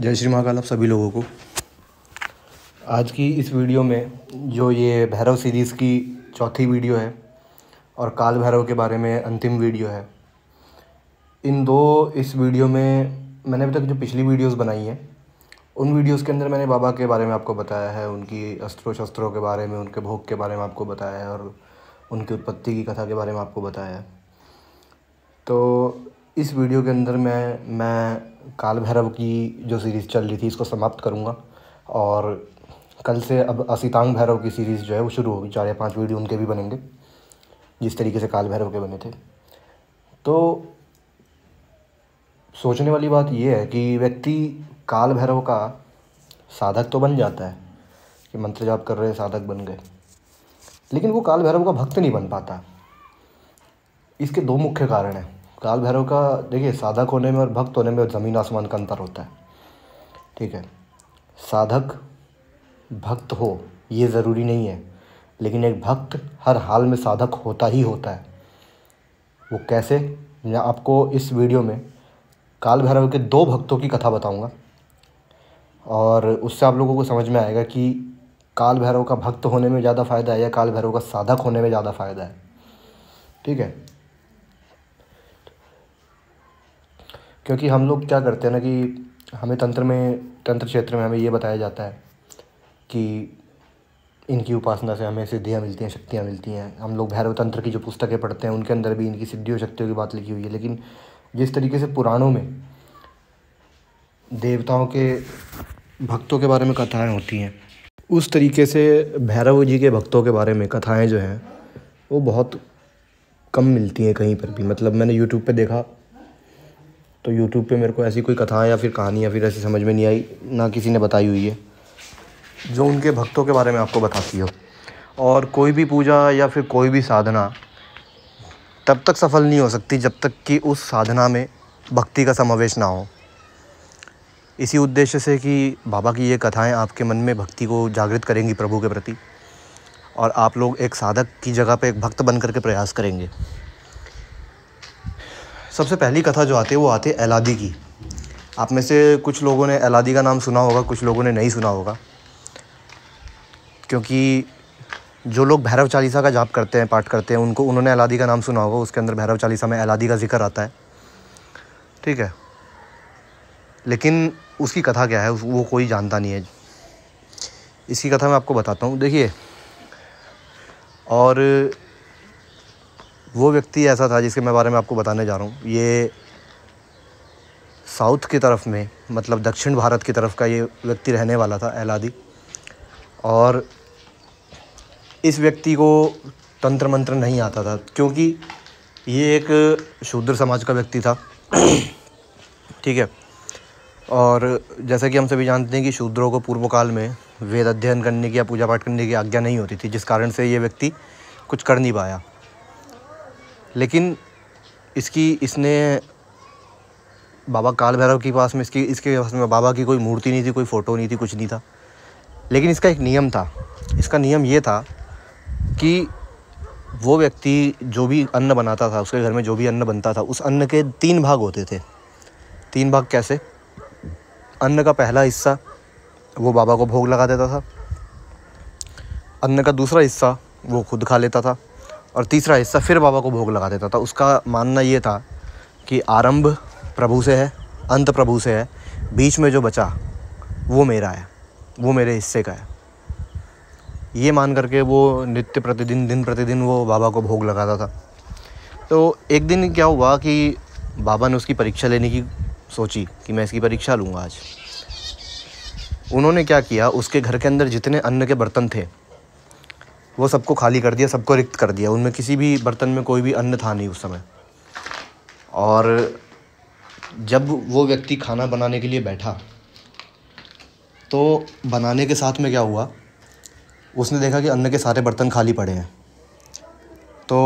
जय श्री महाकाल आप सभी लोगों को आज की इस वीडियो में जो ये भैरव सीरीज़ की चौथी वीडियो है और काल भैरव के बारे में अंतिम वीडियो है इन दो इस वीडियो में मैंने अभी तक जो पिछली वीडियोस बनाई हैं उन वीडियोस के अंदर मैंने बाबा के बारे में आपको बताया है उनकी अस्त्रों शस्त्रों के बारे में उनके भोग के बारे में आपको बताया है और उनकी उत्पत्ति की कथा के बारे में आपको बताया है तो इस वीडियो के अंदर मैं मैं काल भैरव की जो सीरीज़ चल रही थी इसको समाप्त करूँगा और कल से अब असीतांग भैरव की सीरीज़ जो है वो शुरू होगी चार या पाँच वीडियो उनके भी बनेंगे जिस तरीके से काल भैरव के बने थे तो सोचने वाली बात यह है कि व्यक्ति काल भैरव का साधक तो बन जाता है कि मंत्र जाप कर रहे साधक बन गए लेकिन वो काल भैरव का भक्त नहीं बन पाता इसके दो मुख्य कारण हैं काल भैरव का देखिए साधक होने में और भक्त होने में ज़मीन आसमान का अंतर होता है ठीक है साधक भक्त हो ये ज़रूरी नहीं है लेकिन एक भक्त हर हाल में साधक होता ही होता है वो कैसे मैं आपको इस वीडियो में काल भैरव के दो भक्तों की कथा बताऊंगा और उससे आप लोगों को समझ में आएगा कि काल भैरव का भक्त होने में ज़्यादा फ़ायदा है या काल भैरव का साधक होने में ज़्यादा फ़ायदा है ठीक है क्योंकि हम लोग क्या करते हैं ना कि हमें तंत्र में तंत्र क्षेत्र में हमें ये बताया जाता है कि इनकी उपासना से हमें सिद्धियाँ मिलती हैं शक्तियाँ मिलती हैं हम लोग भैरव तंत्र की जो पुस्तकें पढ़ते हैं उनके अंदर भी इनकी सिद्धियों शक्तियों की बात लिखी हुई है लेकिन जिस तरीके से पुराणों में देवताओं के भक्तों के बारे में कथाएँ होती हैं उस तरीके से भैरव जी के भक्तों के बारे में कथाएँ जो हैं वो बहुत कम मिलती हैं कहीं पर भी मतलब मैंने यूट्यूब पर देखा तो यूट्यूब पे मेरे को ऐसी कोई कथा या फिर कहानी या फिर ऐसी समझ में नहीं आई ना किसी ने बताई हुई है जो उनके भक्तों के बारे में आपको बताती हो और कोई भी पूजा या फिर कोई भी साधना तब तक सफल नहीं हो सकती जब तक कि उस साधना में भक्ति का समावेश ना हो इसी उद्देश्य से कि बाबा की ये कथाएं आपके मन में भक्ति को जागृत करेंगी प्रभु के प्रति और आप लोग एक साधक की जगह पे एक भक्त बन करके प्रयास करेंगे सबसे पहली कथा जो आती है वो आती है एलादी की आप में से कुछ लोगों ने एलादी का नाम सुना होगा कुछ लोगों ने नहीं सुना होगा क्योंकि जो लोग भैरव चालीसा का जाप करते हैं पाठ करते हैं उनको उन्होंने एलादी का नाम सुना होगा उसके अंदर भैरव चालीसा में एलादी का जिक्र आता है ठीक है लेकिन उसकी कथा क्या है वो कोई जानता नहीं है इसकी कथा मैं आपको बताता हूँ देखिए और वो व्यक्ति ऐसा था जिसके मैं बारे में आपको बताने जा रहा हूँ ये साउथ की तरफ में मतलब दक्षिण भारत की तरफ का ये व्यक्ति रहने वाला था एलादी और इस व्यक्ति को तंत्र मंत्र नहीं आता था क्योंकि ये एक शूद्र समाज का व्यक्ति था ठीक है और जैसा कि हम सभी जानते हैं कि शूद्रों को पूर्व काल में वेद अध्ययन करने की या पूजा पाठ करने की आज्ञा नहीं होती थी जिस कारण से ये व्यक्ति कुछ कर नहीं पाया लेकिन इसकी इसने बाबा काल भैरव के पास में इसकी इसके पास में बाबा की कोई मूर्ति नहीं थी कोई फ़ोटो नहीं थी कुछ नहीं था लेकिन इसका एक नियम था इसका नियम ये था कि वो व्यक्ति जो भी अन्न बनाता था उसके घर में जो भी अन्न बनता था उस अन्न के तीन भाग होते थे तीन भाग कैसे अन्न का पहला हिस्सा वो बाबा को भोग लगा देता था अन्न का दूसरा हिस्सा वो खुद खा लेता था और तीसरा हिस्सा फिर बाबा को भोग लगा देता था उसका मानना ये था कि आरंभ प्रभु से है अंत प्रभु से है बीच में जो बचा वो मेरा है वो मेरे हिस्से का है ये मान करके वो नित्य प्रतिदिन दिन प्रतिदिन वो बाबा को भोग लगाता था तो एक दिन क्या हुआ कि बाबा ने उसकी परीक्षा लेने की सोची कि मैं इसकी परीक्षा लूँगा आज उन्होंने क्या किया उसके घर के अंदर जितने अन्न के बर्तन थे वो सबको खाली कर दिया सबको रिक्त कर दिया उनमें किसी भी बर्तन में कोई भी अन्न था नहीं उस समय और जब वो व्यक्ति खाना बनाने के लिए बैठा तो बनाने के साथ में क्या हुआ उसने देखा कि अन्न के सारे बर्तन खाली पड़े हैं तो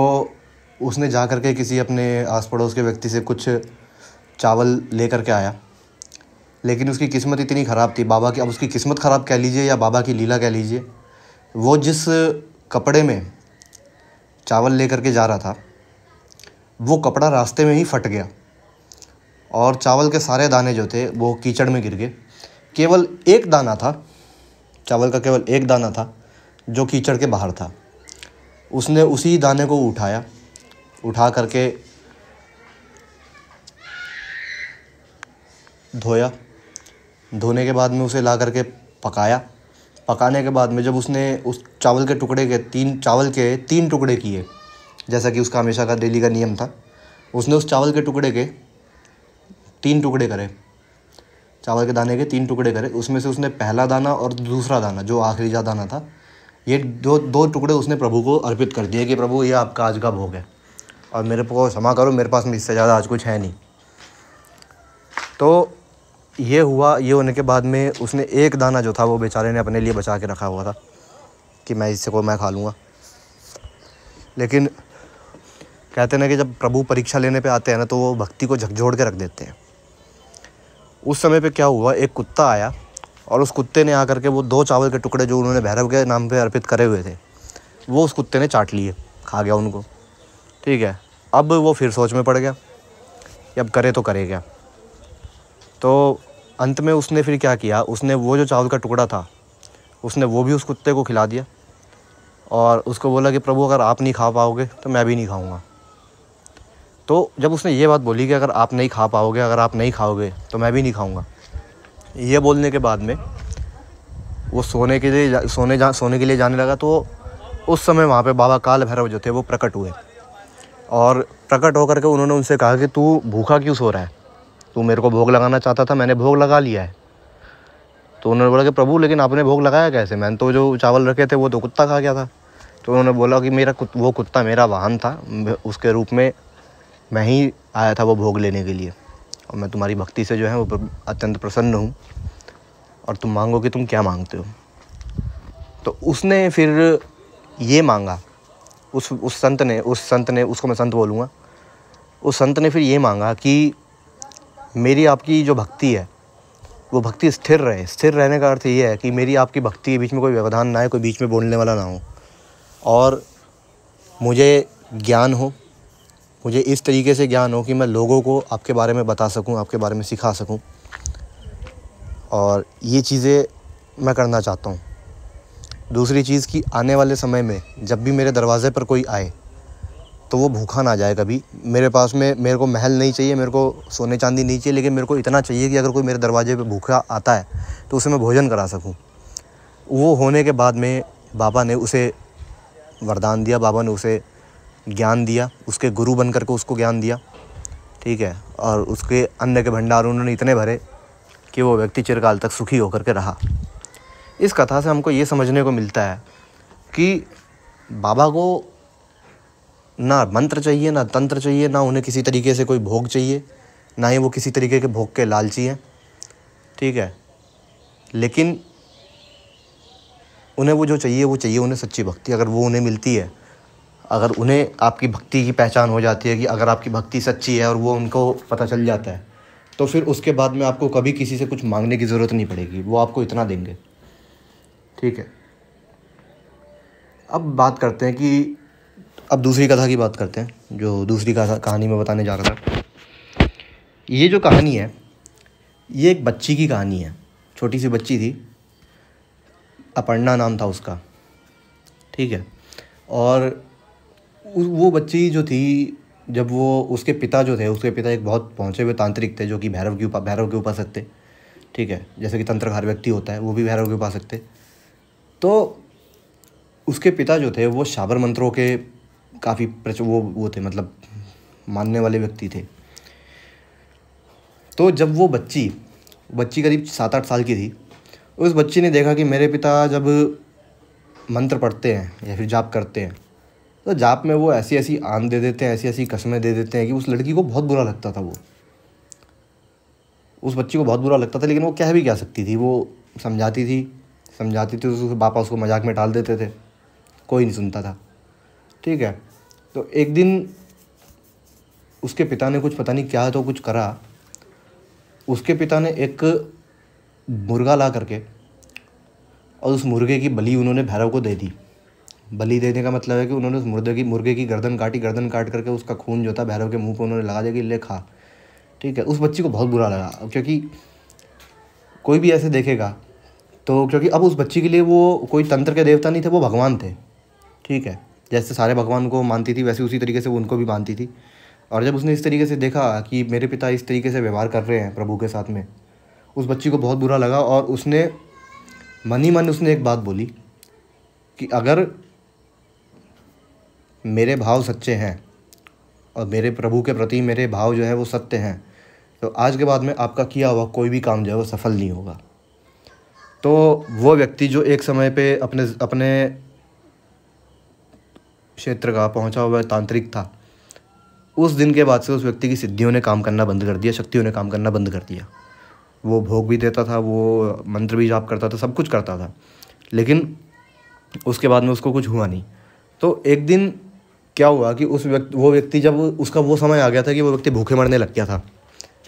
उसने जा कर के किसी अपने आस पड़ोस के व्यक्ति से कुछ चावल ले कर के आया लेकिन उसकी किस्मत इतनी ख़राब थी बाबा की अब उसकी किस्मत ख़राब कह लीजिए या बाबा की लीला कह लीजिए वो जिस कपड़े में चावल लेकर के जा रहा था वो कपड़ा रास्ते में ही फट गया और चावल के सारे दाने जो थे वो कीचड़ में गिर गए केवल एक दाना था चावल का केवल एक दाना था जो कीचड़ के बाहर था उसने उसी दाने को उठाया उठा करके धोया धोने के बाद में उसे ला करके पकाया पकाने के बाद में जब उसने उस चावल के टुकड़े के तीन चावल के तीन टुकड़े किए जैसा कि उसका हमेशा का डेली का नियम था उसने उस चावल के टुकड़े के तीन टुकड़े करे चावल के दाने के तीन टुकड़े करे उसमें से उसने पहला दाना और दूसरा दाना जो आखिरी जा दाना था ये दो दो टुकड़े उसने प्रभु को अर्पित कर दिए कि प्रभु ये आपका आज का भोग है और मेरे को क्षमा करो मेरे पास में इससे ज़्यादा आज कुछ है नहीं तो ये हुआ ये होने के बाद में उसने एक दाना जो था वो बेचारे ने अपने लिए बचा के रखा हुआ था कि मैं इससे को मैं खा लूँगा लेकिन कहते ना कि जब प्रभु परीक्षा लेने पे आते हैं ना तो वो भक्ति को झकझोड़ के रख देते हैं उस समय पे क्या हुआ एक कुत्ता आया और उस कुत्ते ने आकर के वो दो चावल के टुकड़े जो उन्होंने भैरव के नाम पे अर्पित करे हुए थे वो उस कुत्ते ने चाट लिए खा गया उनको ठीक है अब वो फिर सोच में पड़ गया कि अब करे तो करे क्या तो अंत में उसने फिर क्या किया उसने वो जो चावल का टुकड़ा था उसने वो भी उस कुत्ते को खिला दिया और उसको बोला कि प्रभु अगर आप नहीं खा पाओगे तो मैं भी नहीं खाऊंगा तो जब उसने ये बात बोली कि अगर आप नहीं खा पाओगे अगर आप नहीं खाओगे तो मैं भी नहीं खाऊंगा ये बोलने के बाद में वो सोने के लिए सोने जा सोने के लिए जाने लगा तो उस समय वहाँ पे बाबा काल भैरव जो थे वो प्रकट हुए और प्रकट होकर के उन्होंने उनसे कहा कि तू भूखा क्यों सो रहा है तू मेरे को भोग लगाना चाहता था मैंने भोग लगा लिया है तो उन्होंने बोला कि प्रभु लेकिन आपने भोग लगाया कैसे मैंने तो जो चावल रखे थे वो तो कुत्ता खा गया था तो उन्होंने बोला कि मेरा कुत, वो कुत्ता मेरा वाहन था उसके रूप में मैं ही आया था वो भोग लेने के लिए और मैं तुम्हारी भक्ति से जो है वो अत्यंत प्रसन्न हूँ और तुम मांगो कि तुम क्या मांगते हो तो उसने फिर ये मांगा उस उस संत ने उस संत ने उसको मैं संत बोलूँगा उस संत ने फिर ये मांगा कि मेरी आपकी जो भक्ति है वो भक्ति स्थिर रहे स्थिर रहने का अर्थ ये है कि मेरी आपकी भक्ति के बीच में कोई व्यवधान ना है कोई बीच में बोलने वाला ना हो और मुझे ज्ञान हो मुझे इस तरीके से ज्ञान हो कि मैं लोगों को आपके बारे में बता सकूं आपके बारे में सिखा सकूं और ये चीज़ें मैं करना चाहता हूँ दूसरी चीज़ कि आने वाले समय में जब भी मेरे दरवाज़े पर कोई आए तो वो भूखा ना जाए कभी मेरे पास में मेरे को महल नहीं चाहिए मेरे को सोने चांदी नहीं चाहिए लेकिन मेरे को इतना चाहिए कि अगर कोई मेरे दरवाजे पर भूखा आता है तो उसे मैं भोजन करा सकूँ वो होने के बाद में बाबा ने उसे वरदान दिया बाबा ने उसे ज्ञान दिया उसके गुरु बन करके उसको ज्ञान दिया ठीक है और उसके अन्न के भंडार उन्होंने इतने भरे कि वो व्यक्ति चिरकाल तक सुखी होकर के रहा इस कथा से हमको ये समझने को मिलता है कि बाबा को ना मंत्र चाहिए ना तंत्र चाहिए ना उन्हें किसी तरीके से कोई भोग चाहिए ना ही वो किसी तरीके के भोग के लालची हैं ठीक है लेकिन उन्हें वो जो चाहिए वो चाहिए उन्हें सच्ची भक्ति अगर वो उन्हें मिलती है अगर उन्हें आपकी भक्ति की पहचान हो जाती है कि अगर आपकी भक्ति सच्ची है और वो उनको पता चल जाता है तो फिर उसके बाद में आपको कभी किसी से कुछ मांगने की ज़रूरत नहीं पड़ेगी वो आपको इतना देंगे ठीक है अब बात करते हैं कि अब दूसरी कथा की बात करते हैं जो दूसरी कहानी में बताने जा रहा था ये जो कहानी है ये एक बच्ची की कहानी है छोटी सी बच्ची थी अपर्णा नाम था उसका ठीक है और वो बच्ची जो थी जब वो उसके पिता जो थे उसके पिता एक बहुत पहुँचे हुए तांत्रिक थे जो कि भैरव के उपा भैरव के उपासक थे ठीक है जैसे कि तंत्र हर व्यक्ति होता है वो भी भैरव के उपासक थे तो उसके पिता जो थे वो शाबर मंत्रों के काफ़ी प्रच वो वो थे मतलब मानने वाले व्यक्ति थे तो जब वो बच्ची बच्ची करीब सात आठ साल की थी उस बच्ची ने देखा कि मेरे पिता जब मंत्र पढ़ते हैं या फिर जाप करते हैं तो जाप में वो ऐसी ऐसी आन दे देते हैं ऐसी ऐसी कस्में दे देते हैं कि उस लड़की को बहुत बुरा लगता था वो उस बच्ची को बहुत बुरा लगता था लेकिन वो कह भी क्या सकती थी वो समझाती थी समझाती थी उस तो उसके पापा उसको मजाक में टाल देते थे कोई नहीं सुनता था ठीक है तो एक दिन उसके पिता ने कुछ पता नहीं क्या तो कुछ करा उसके पिता ने एक मुर्गा ला करके और उस मुर्गे की बलि उन्होंने भैरव को दे दी बलि देने का मतलब है कि उन्होंने उस मुर्दे की मुर्गे की गर्दन काटी गर्दन काट करके उसका खून जो था भैरव के मुंह पर उन्होंने लगा दिया कि ले खा ठीक है उस बच्ची को बहुत बुरा लगा क्योंकि कोई भी ऐसे देखेगा तो क्योंकि अब उस बच्ची के लिए वो कोई तंत्र के देवता नहीं थे वो भगवान थे ठीक है जैसे सारे भगवान को मानती थी वैसे उसी तरीके से वो उनको भी मानती थी और जब उसने इस तरीके से देखा कि मेरे पिता इस तरीके से व्यवहार कर रहे हैं प्रभु के साथ में उस बच्ची को बहुत बुरा लगा और उसने मन ही मन उसने एक बात बोली कि अगर मेरे भाव सच्चे हैं और मेरे प्रभु के प्रति मेरे भाव जो है वो सत्य हैं तो आज के बाद में आपका किया हुआ कोई भी काम जो है वो सफल नहीं होगा तो वो व्यक्ति जो एक समय पे अपने अपने क्षेत्र का पहुंचा हुआ तांत्रिक था उस दिन के बाद से उस व्यक्ति की सिद्धियों ने काम करना बंद कर दिया शक्तियों ने काम करना बंद कर दिया वो भोग भी देता था वो मंत्र भी जाप करता था सब कुछ करता था लेकिन उसके बाद में उसको कुछ हुआ नहीं तो एक दिन क्या हुआ कि उस व्यक्ति वो व्यक्ति जब उसका वो समय आ गया था कि वो व्यक्ति भूखे मरने लग गया था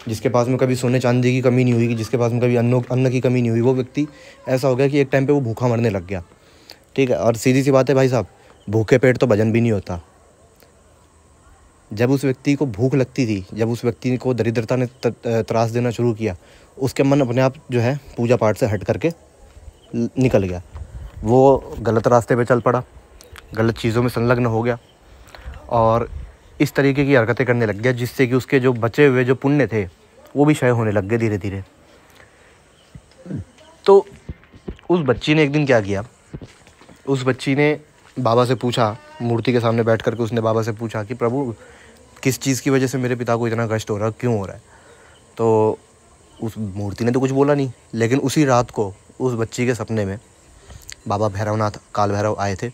जिसके पास में कभी सोने चांदी की कमी नहीं हुई जिसके पास में कभी अन्न अन्न की कमी नहीं हुई वो व्यक्ति ऐसा हो गया कि एक टाइम पे वो भूखा मरने लग गया ठीक है और सीधी सी बात है भाई साहब भूखे पेट तो भजन भी नहीं होता जब उस व्यक्ति को भूख लगती थी जब उस व्यक्ति को दरिद्रता ने त्रास देना शुरू किया उसके मन अपने आप जो है पूजा पाठ से हट करके निकल गया वो गलत रास्ते पे चल पड़ा गलत चीज़ों में संलग्न हो गया और इस तरीके की हरकतें करने लग गया जिससे कि उसके जो बचे हुए जो पुण्य थे वो भी क्षय होने लग गए धीरे धीरे तो उस बच्ची ने एक दिन क्या किया उस बच्ची ने बाबा से पूछा मूर्ति के सामने बैठ करके उसने बाबा से पूछा कि प्रभु किस चीज़ की वजह से मेरे पिता को इतना कष्ट हो रहा है क्यों हो रहा है तो उस मूर्ति ने तो कुछ बोला नहीं लेकिन उसी रात को उस बच्ची के सपने में बाबा भैरवनाथ काल भैरव आए थे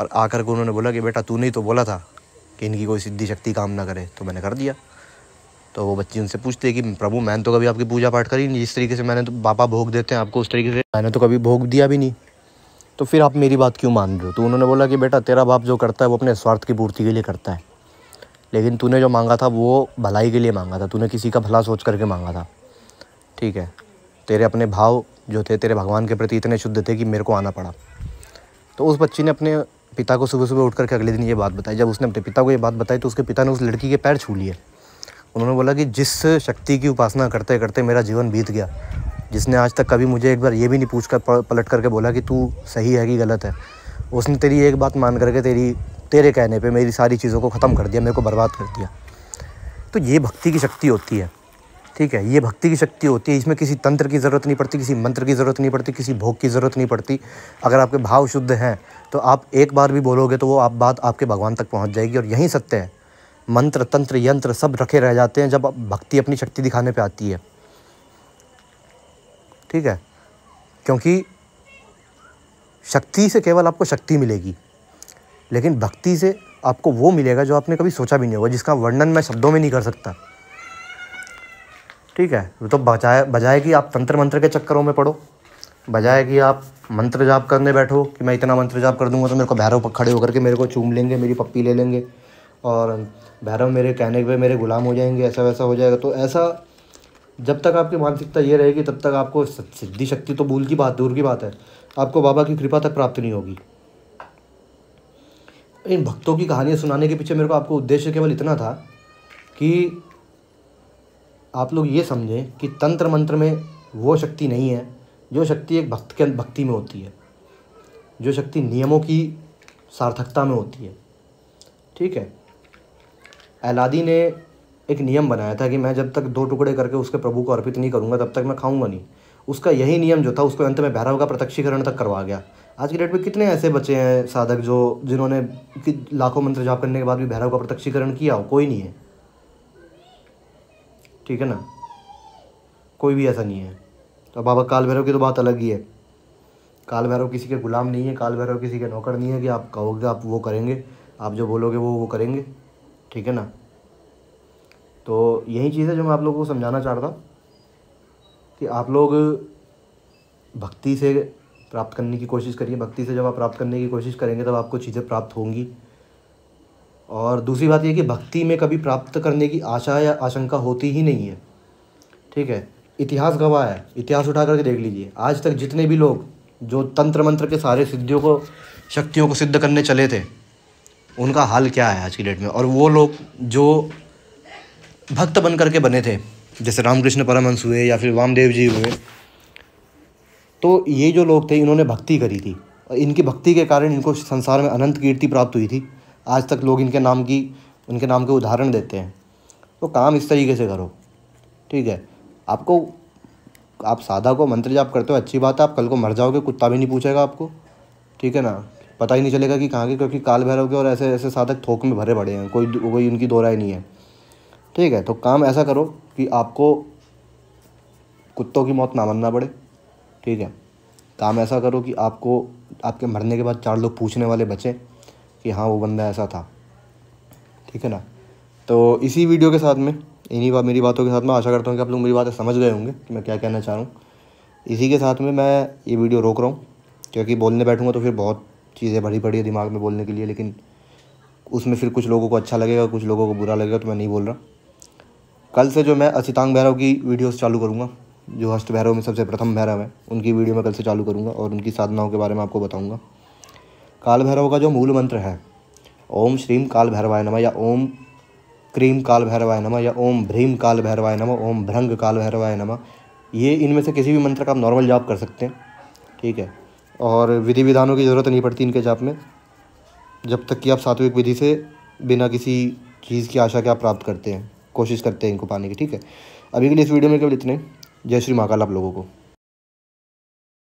और आकर के उन्होंने बोला कि बेटा तूने ही तो बोला था कि इनकी कोई सिद्धि शक्ति काम ना करे तो मैंने कर दिया तो वो बच्ची उनसे पूछती है कि प्रभु मैंने तो कभी आपकी पूजा पाठ करी नहीं जिस तरीके से मैंने तो बाबा भोग देते हैं आपको उस तरीके से मैंने तो कभी भोग दिया भी नहीं तो फिर आप मेरी बात क्यों मान रहे हो तो उन्होंने बोला कि बेटा तेरा बाप जो करता है वो अपने स्वार्थ की पूर्ति के लिए करता है लेकिन तूने जो मांगा था वो भलाई के लिए मांगा था तूने किसी का भला सोच करके मांगा था ठीक है तेरे अपने भाव जो थे तेरे भगवान के प्रति इतने शुद्ध थे कि मेरे को आना पड़ा तो उस बच्ची ने अपने पिता को सुबह सुबह उठ करके अगले दिन ये बात बताई जब उसने अपने पिता को ये बात बताई तो उसके पिता ने उस लड़की के पैर छू लिए उन्होंने बोला कि जिस शक्ति की उपासना करते करते मेरा जीवन बीत गया जिसने आज तक कभी मुझे एक बार ये भी नहीं पूछ कर पलट करके बोला कि तू सही है कि गलत है उसने तेरी एक बात मान करके तेरी तेरे कहने पे मेरी सारी चीज़ों को ख़त्म कर दिया मेरे को बर्बाद कर दिया तो ये भक्ति की शक्ति होती है ठीक है ये भक्ति की शक्ति होती है इसमें किसी तंत्र की ज़रूरत नहीं पड़ती किसी मंत्र की ज़रूरत नहीं पड़ती किसी भोग की ज़रूरत नहीं पड़ती अगर आपके भाव शुद्ध हैं तो आप एक बार भी बोलोगे तो वो आप बात आपके भगवान तक पहुँच जाएगी और यहीं सत्य है मंत्र तंत्र यंत्र सब रखे रह जाते हैं जब भक्ति अपनी शक्ति दिखाने पर आती है ठीक है क्योंकि शक्ति से केवल आपको शक्ति मिलेगी लेकिन भक्ति से आपको वो मिलेगा जो आपने कभी सोचा भी नहीं होगा जिसका वर्णन मैं शब्दों में नहीं कर सकता ठीक है तो बजाय बजाय कि आप तंत्र मंत्र के चक्करों में पढ़ो बजाय कि आप मंत्र जाप करने बैठो कि मैं इतना मंत्र जाप कर दूंगा तो मेरे को भैरव खड़े होकर के मेरे को चूम लेंगे मेरी पप्पी ले लेंगे और भैरव मेरे कहने पे मेरे गुलाम हो जाएंगे ऐसा वैसा हो जाएगा तो ऐसा जब तक आपकी मानसिकता ये रहेगी तब तक आपको सिद्धि शक्ति तो भूल की बात दूर की बात है आपको बाबा की कृपा तक प्राप्त नहीं होगी इन भक्तों की कहानियाँ सुनाने के पीछे मेरे को आपको उद्देश्य केवल इतना था कि आप लोग ये समझें कि तंत्र मंत्र में वो शक्ति नहीं है जो शक्ति एक भक्त के भक्ति में होती है जो शक्ति नियमों की सार्थकता में होती है ठीक है एलादी ने एक नियम बनाया था कि मैं जब तक दो टुकड़े करके उसके प्रभु को अर्पित नहीं करूँगा तब तक मैं खाऊंगा नहीं उसका यही नियम जो था उसको अंत में भैरव का प्रत्यक्षीकरण तक करवा गया आज की डेट में कितने ऐसे बच्चे हैं साधक जो जिन्होंने लाखों मंत्र जाप करने के बाद भी भैरव का प्रत्यक्षीकरण किया हो कोई नहीं है ठीक है ना कोई भी ऐसा नहीं है तो बाबा काल भैरव की तो बात अलग ही है काल भैरव किसी के गुलाम नहीं है काल भैरव किसी के नौकर नहीं है कि आप कहोगे आप वो करेंगे आप जो बोलोगे वो वो करेंगे ठीक है ना तो यही चीज़ है जो मैं आप लोगों को समझाना चाह रहा था कि आप लोग भक्ति से प्राप्त करने की कोशिश करिए भक्ति से जब आप प्राप्त करने की कोशिश करेंगे तब आपको चीज़ें प्राप्त होंगी और दूसरी बात यह कि भक्ति में कभी प्राप्त करने की आशा या आशंका होती ही नहीं है ठीक है इतिहास गवाह है इतिहास उठा करके देख लीजिए आज तक जितने भी लोग जो तंत्र मंत्र के सारे सिद्धियों को शक्तियों को सिद्ध करने चले थे उनका हाल क्या है आज की डेट में और वो लोग जो भक्त बन करके बने थे जैसे रामकृष्ण परमहंस हुए या फिर वामदेव जी हुए तो ये जो लोग थे इन्होंने भक्ति करी थी और इनकी भक्ति के कारण इनको संसार में अनंत कीर्ति प्राप्त हुई थी आज तक लोग इनके नाम की उनके नाम के उदाहरण देते हैं तो काम इस तरीके से करो ठीक है आपको आप साधा को मंत्र जाप करते हो अच्छी बात है आप कल को मर जाओगे कुत्ता भी नहीं पूछेगा आपको ठीक है ना पता ही नहीं चलेगा कि कहाँ के क्योंकि काल भैरव के और ऐसे ऐसे साधक थोक में भरे पड़े हैं कोई कोई उनकी राय नहीं है ठीक है तो काम ऐसा करो कि आपको कुत्तों की मौत ना मरना पड़े ठीक है काम ऐसा करो कि आपको आपके मरने के बाद चार लोग पूछने वाले बचें कि हाँ वो बंदा ऐसा था ठीक है ना तो इसी वीडियो के साथ में इन्हीं बात मेरी बातों के साथ मैं आशा करता हूँ कि आप लोग मेरी बातें समझ गए होंगे कि मैं क्या कहना चाह रहा हूँ इसी के साथ में मैं ये वीडियो रोक रहा हूँ क्योंकि बोलने बैठूँगा तो फिर बहुत चीज़ें भरी पड़ी है दिमाग में बोलने के लिए लेकिन उसमें फिर कुछ लोगों को अच्छा लगेगा कुछ लोगों को बुरा लगेगा तो मैं नहीं बोल रहा कल से जो मैं अशितांग भैरव की वीडियोस चालू करूँगा जो हष्ट भैरव में सबसे प्रथम भैरव है उनकी वीडियो मैं कल से चालू करूँगा और उनकी साधनाओं के बारे में आपको बताऊँगा काल भैरव का जो मूल मंत्र है ओम श्रीम काल भैरवाय नमः या ओम क्रीम काल भैरवाय नमः या ओम भ्रीम काल भैरवाय नमः ओम भ्रंग काल भैरवाय नमः ये इनमें से किसी भी मंत्र का आप नॉर्मल जाप कर सकते हैं ठीक है और विधि विधानों की ज़रूरत नहीं पड़ती इनके जाप में जब तक कि आप सात्विक विधि से बिना किसी चीज़ की आशा के आप प्राप्त करते हैं कोशिश करते हैं इनको पाने की ठीक है अभी के लिए इस वीडियो में केवल इतने जय श्री महाकाल आप लोगों को